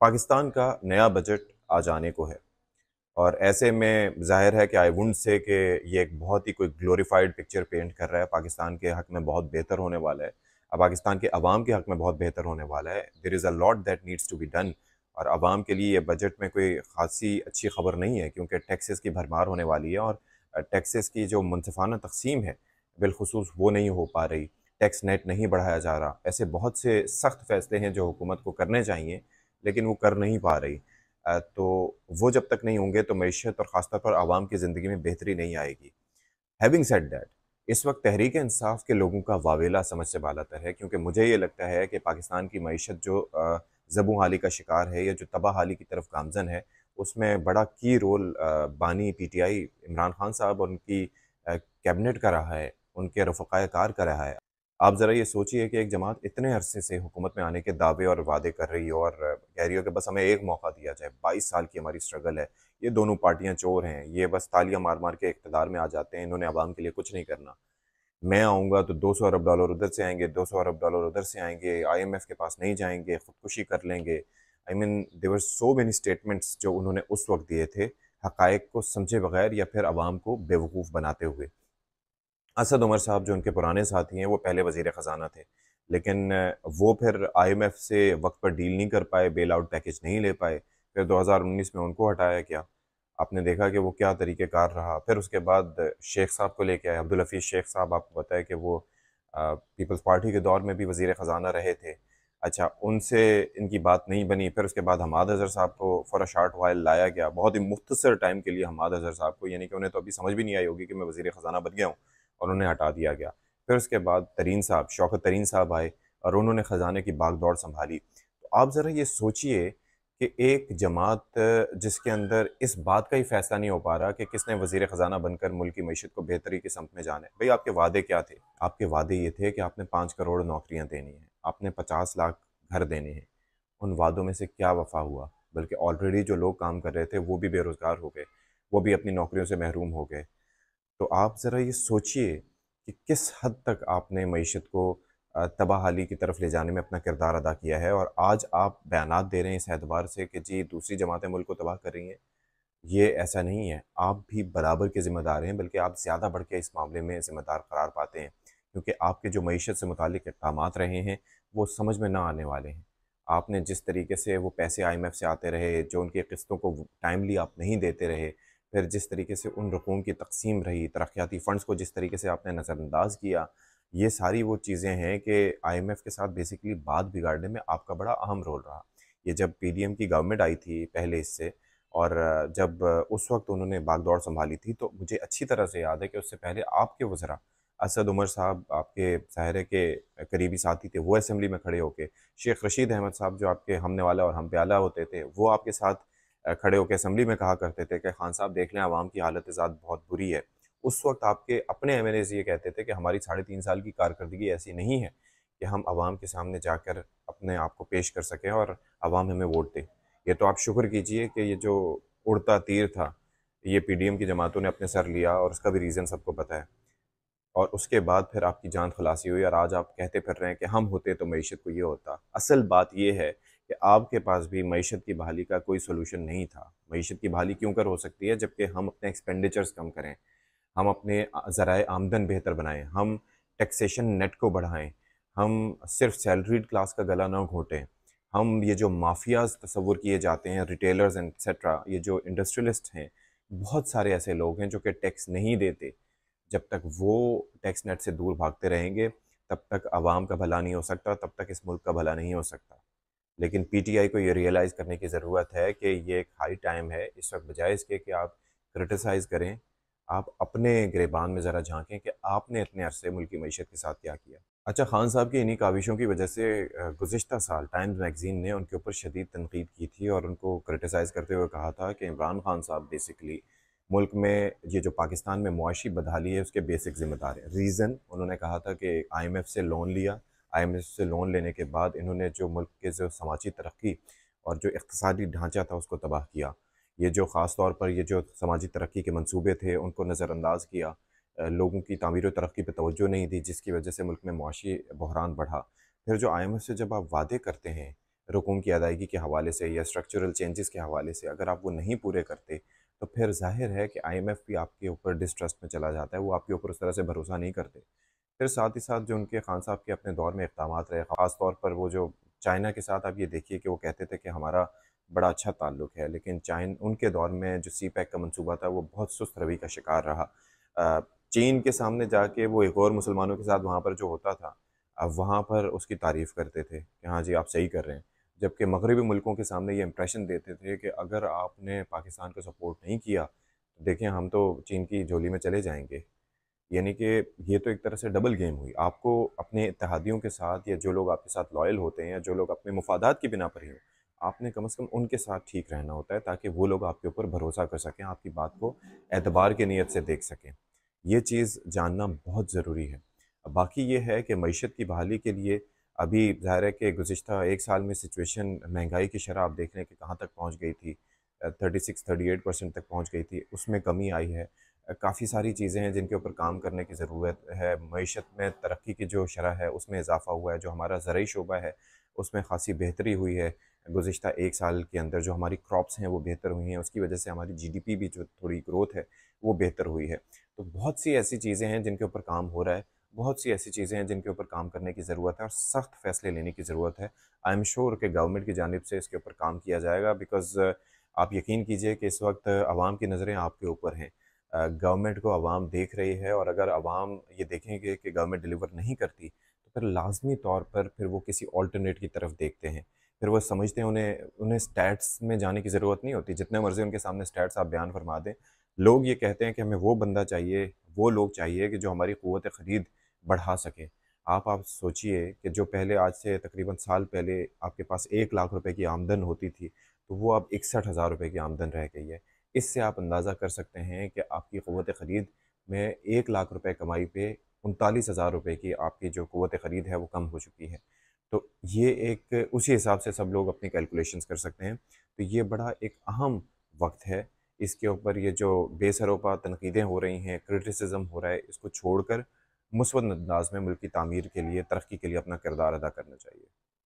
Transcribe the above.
पाकिस्तान का नया बजट आ जाने को है और ऐसे में जाहिर है कि आई वुंड से कि ये एक बहुत ही कोई ग्लोरीफाइड पिक्चर पेंट कर रहा है पाकिस्तान के हक में बहुत बेहतर होने वाला है अब पाकिस्तान के अवाम के हक में बहुत बेहतर होने वाला है देर is a lot that needs to be done और आवाम के लिए ये बजट में कोई खासी अच्छी खबर नहीं है क्योंकि टैक्सेस की भरमार होने वाली है और टैक्सेस की जो मनफाना तकसीम है बिलखसूस वो नहीं हो पा रही टैक्स नेट नहीं बढ़ाया जा रहा ऐसे बहुत से सख्त फैसले हैं जो हुकूमत को करने चाहिए लेकिन वो कर नहीं पा रही तो वो जब तक नहीं होंगे तो मीशत और ख़ासतौर पर आवाम की ज़िंदगी में बेहतरी नहीं आएगी हैविंग सेट डैट इस वक्त तहरीक इंसाफ के लोगों का वावेला समझ से बालातर है क्योंकि मुझे ये लगता है कि पाकिस्तान की मीशत जो जबू हाली का शिकार है या जो तबाह हाली की तरफ गामजन है उसमें बड़ा की रोल बानी P T I Imran Khan साहब और उनकी कैबिनेट का रहा है उनके रफ़ाकार का रहा है आप ज़रा ये सोचिए कि एक जमात इतने अरसे से हुकूमत में आने के दावे और वादे कर रही है और कह रही हो कि बस हमें एक मौका दिया जाए बाईस साल की हमारी स्ट्रगल है ये दोनों पार्टियाँ चोर हैं ये बस तालियां मार मार के इकतदार में आ जाते हैं इन्होंने आवाम के लिए कुछ नहीं करना मैं आऊँगा तो दो सौ अरब डॉलर उधर से आएंगे दो सौ अरब डॉलर उधर से आएंगे आई एम एफ़ के पास नहीं जाएंगे खुदकुशी कर लेंगे I mean they were so many statements जो उन्होंने उस वक्त दिए थे हक़ को समझे बगैर या फिर आवाम को बेवकूफ़ बनाते हुए असद उमर साहब जो उनके पुराने साथी हैं वो पहले वजीर ख़जाना थे लेकिन वो फिर आईएमएफ से वक्त पर डील नहीं कर पाए बेल आउट पैकेज नहीं ले पाए फिर 2019 में उनको हटाया गया आपने देखा कि वो क्या तरीक़ेकार रहा फिर उसके बाद शेख साहब को लेके आए अब्दुल हफीज़ शेख साहब आपको बताया कि वो पीपल्स पार्टी के दौर में भी वजीर ख़जाना रहे थे अच्छा उनसे इनकी बात नहीं बनी फिर उसके बाद हमाद अजहर साहब को फॉर अ शार्ट वाइल लाया गया बहुत ही मुख्तसर टाइम के लिए हमाद अजहर साहब को यानी कि उन्हें तो अभी समझ भी नहीं आई होगी कि मैं वजीर ख़जाना बन गया हूँ और उन्हें हटा दिया गया फिर उसके बाद तरीन साहब शौकत तरीन साहब आए और उन्होंने ख़जाने की बागदौड़ संभाली तो आप ज़रा ये सोचिए कि एक जमात जिसके अंदर इस बात का ही फैसला नहीं हो पा रहा कि किसने वजीर ख़जाना बनकर मुल्क की मीशत को बेहतरी के समत में जाना है भाई आपके वादे क्या थे आपके वादे ये थे कि आपने पाँच करोड़ नौकरियाँ देनी हैं आपने पचास लाख घर देने हैं उन वादों में से क्या वफा हुआ बल्कि ऑलरेडी जो लोग काम कर रहे थे वो भी बेरोज़गार हो गए वो भी अपनी नौकरियों से महरूम हो गए तो आप ज़रा ये सोचिए कि किस हद तक आपने मीशत को तबाहाली की तरफ ले जाने में अपना किरदार अदा किया है और आज आप बयान दे रहे हैं इस एतबार से कि जी दूसरी जमातें मुल्क को तबाह कर रही हैं ये ऐसा नहीं है आप भी बराबर के ज़िम्मेदार हैं बल्कि आप ज़्यादा बढ़ के इस मामले में ज़िम्मेदार करार पाते हैं क्योंकि आपके जो मीशत से मुतल इकदाम रहे हैं वो समझ में ना आने वाले हैं आपने जिस तरीके से वो पैसे एफ़ से आते रहे जो उनकी किस्तों को टाइमली आप नहीं देते रहे फिर जिस तरीके से उन रकूम की तकसीम रही तरक्याती फ़ंड्स को जिस तरीके से आपने नज़रअंदाज किया ये सारी वो चीज़ें हैं कि आईएमएफ के साथ बेसिकली बात बिगाड़ने में आपका बड़ा अहम रोल रहा ये जब पीडीएम की गवर्नमेंट आई थी पहले इससे और जब उस वक्त उन्होंने बागदौड़ संभाली थी तो मुझे अच्छी तरह से याद है कि उससे पहले आपके वजरा असद उमर साहब आपके सहरे के करीबी साथी थे वो असम्बली में खड़े होके शेख रशीद अहमद साहब जो आपके हमने वाला और हम प्याला होते थे वो आपके साथ खड़े होकर असम्बली में कहा करते थे कि खान साहब देख लें आवाम की हालत ज़ात बहुत बुरी है उस वक्त आपके अपने एम ये कहते थे कि हमारी साढ़े तीन साल की कारकर्दगी ऐसी नहीं है कि हम आवाम के सामने जाकर अपने आप को पेश कर सकें और आवाम हमें वोट दें ये तो आप शुक्र कीजिए कि ये जो उड़ता तीर था ये पीडीएम की जमातों ने अपने सर लिया और उसका भी रीज़न सबको पता है और उसके बाद फिर आपकी जान खुलासी हुई और आज आप कहते फिर रहे हैं कि हम होते तो मीशत को ये होता असल बात यह है कि आपके पास भी मीशत की बहाली का कोई सोल्यूशन नहीं था मीशत की बहाली क्यों कर हो सकती है जबकि हम अपने एक्सपेंडिचर्स कम करें हम अपने ज़रा आमदन बेहतर बनाएं हम टैक्सेशन नेट को बढ़ाएं हम सिर्फ सैलरीड क्लास का गला ना घोटें हम ये जो माफियाज तस्वुर किए जाते हैं रिटेलर्स एंडसेट्रा ये जो इंडस्ट्रियलिस्ट हैं बहुत सारे ऐसे लोग हैं जो कि टैक्स नहीं देते जब तक वो टैक्स नेट से दूर भागते रहेंगे तब तक आवाम का भला नहीं हो सकता तब तक इस मुल्क का भला नहीं हो सकता लेकिन पीटीआई को ये रियलाइज़ करने की ज़रूरत है कि ये एक हाई टाइम है इस वक्त बजाय इसके कि आप क्रिटिसाइज़ करें आप अपने गिरबान में ज़रा झांकें कि आपने इतने अरसे मुल्क की मीशत के साथ क्या किया अच्छा खान साहब की इन्हीं काविशों की वजह से गुज्त साल टाइम्स मैगज़ीन ने उनके ऊपर शदीद तनकीद की थी और उनको क्रिटिसाइज़ करते हुए कहा था कि इमरान खान साहब बेसिकली मुल्क में ये जो पाकिस्तान में मुआशी बदहाली है उसके बेसिक ज़िम्मेदार है रीज़न उन्होंने कहा था कि आई एम एफ़ से लोन लिया आई से लोन लेने के बाद इन्होंने जो मुल्क के जो समाजी तरक्की और जो इकतदी ढांचा था उसको तबाह किया ये जो ख़ास तौर पर ये जो समाजी तरक्की के मंसूबे थे उनको नज़रअंदाज किया लोगों की तमीर व तरक्की पर तोज्जो नहीं दी जिसकी वजह से मुल्क में मुआशी बहरान बढ़ा फिर जो आई एम एफ़ से जब आप वादे करते हैं रुकूम की अदायगी के हवाले से या स्ट्रक्चरल चेंजेस के हवाले से अगर आप वो नहीं पूरे करते तो फिर जाहिर है कि आई एम एफ़ भी आपके ऊपर डिस्ट्रस्ट में चला जाता है वो आपके ऊपर उस तरह से भरोसा नहीं करते फिर साथ ही साथ जो उनके खान साहब के अपने दौर में इकदाम रहे ख़ास तौर पर वो जो चाइना के साथ आप ये देखिए कि वो कहते थे कि हमारा बड़ा अच्छा ताल्लुक है लेकिन चाइन उनके दौर में जो सी पैक का मनसूबा था वो बहुत सुस्त रवि का शिकार रहा चीन के सामने जाके वो एक और मुसलमानों के साथ वहाँ पर जो होता था अब वहाँ पर उसकी तारीफ़ करते थे कि हाँ जी आप सही कर रहे हैं जबकि मगरबी मुल्कों के सामने ये इम्प्रेशन देते थे कि अगर आपने पाकिस्तान को सपोर्ट नहीं किया तो देखें हम तो चीन की झोली में चले जाएंगे यानी कि ये तो एक तरह से डबल गेम हुई आपको अपने इतिहादियों के साथ या जो लोग आपके साथ लॉयल होते हैं या जो लोग अपने मुफादात की बिना पर ही हो आपने कम से कम उनके साथ ठीक रहना होता है ताकि वो लोग आपके ऊपर भरोसा कर सकें आपकी बात को एतबार की नीयत से देख सकें ये चीज़ जानना बहुत ज़रूरी है बाकी ये है कि मीशत की बहाली के लिए अभी ज़ाहिर है कि गुज्त एक साल में सिचुएशन महंगाई की शराब आप देख रहे हैं कि कहाँ तक पहुँच गई थी thirty six thirty eight percent तक पहुँच गई थी उसमें कमी आई है काफ़ी सारी चीज़ें हैं जिनके ऊपर काम करने की ज़रूरत है मीशत में तरक्की की जो शरह है उसमें इजाफ़ा हुआ है जो हमारा ज़रूरी शोबा है उसमें खासी बेहतरी हुई है गुज्त एक साल के अंदर जो हमारी क्रॉप्स हैं वो बेहतर हुई हैं उसकी वजह से हमारी जीडीपी भी जो थोड़ी ग्रोथ है वो बेहतर हुई है तो बहुत सी ऐसी चीज़ें हैं जिनके ऊपर काम हो रहा है बहुत सी ऐसी चीज़ें हैं जिनके ऊपर काम करने की ज़रूरत है और सख्त फैसले लेने की ज़रूरत है आई एम श्योर कि गवर्नमेंट की जानब से इसके ऊपर काम किया जाएगा बिकॉज़ आप यकीन कीजिए कि इस वक्त आवाम की नज़रें आपके ऊपर हैं गवर्नमेंट को आवाम देख रही है और अगर आवाम ये देखेंगे कि गवर्नमेंट डिलीवर नहीं करती तो फिर लाजमी तौर पर फिर वो किसी ऑल्टरनेट की तरफ देखते हैं फिर वो समझते हैं उन्हें उन्हें स्टैट्स में जाने की ज़रूरत नहीं होती जितने मर्ज़ी उनके सामने स्टैट्स आप बयान फरमा दें लोग ये कहते हैं कि हमें वो बंदा चाहिए वो लोग चाहिए कि जो हमारी क़वत ख़रीद बढ़ा सकें आप आप सोचिए कि जो पहले आज से तकरीबन साल पहले आपके पास एक लाख रुपए की आमदन होती थी तो वो अब इकसठ हज़ार रुपये की आमदन रह गई है इससे आप अंदाज़ा कर सकते हैं कि आपकी क़वत ख़रीद में एक लाख रुपये कमाई पर उनतालीस हज़ार रुपये की आपकी जो क़वत ख़रीद है वो कम हो चुकी है तो ये एक उसी हिसाब से सब लोग अपनी कैलकुलेशन कर सकते हैं तो ये बड़ा एक अहम वक्त है इसके ऊपर ये जो बेसरोपा तनकीदें हो रही हैं क्रिटिसिज्म हो रहा है इसको छोड़कर मुस्बत अंदाज में मुल्क की तमीर के लिए तरक्की के लिए अपना किरदार अदा करना चाहिए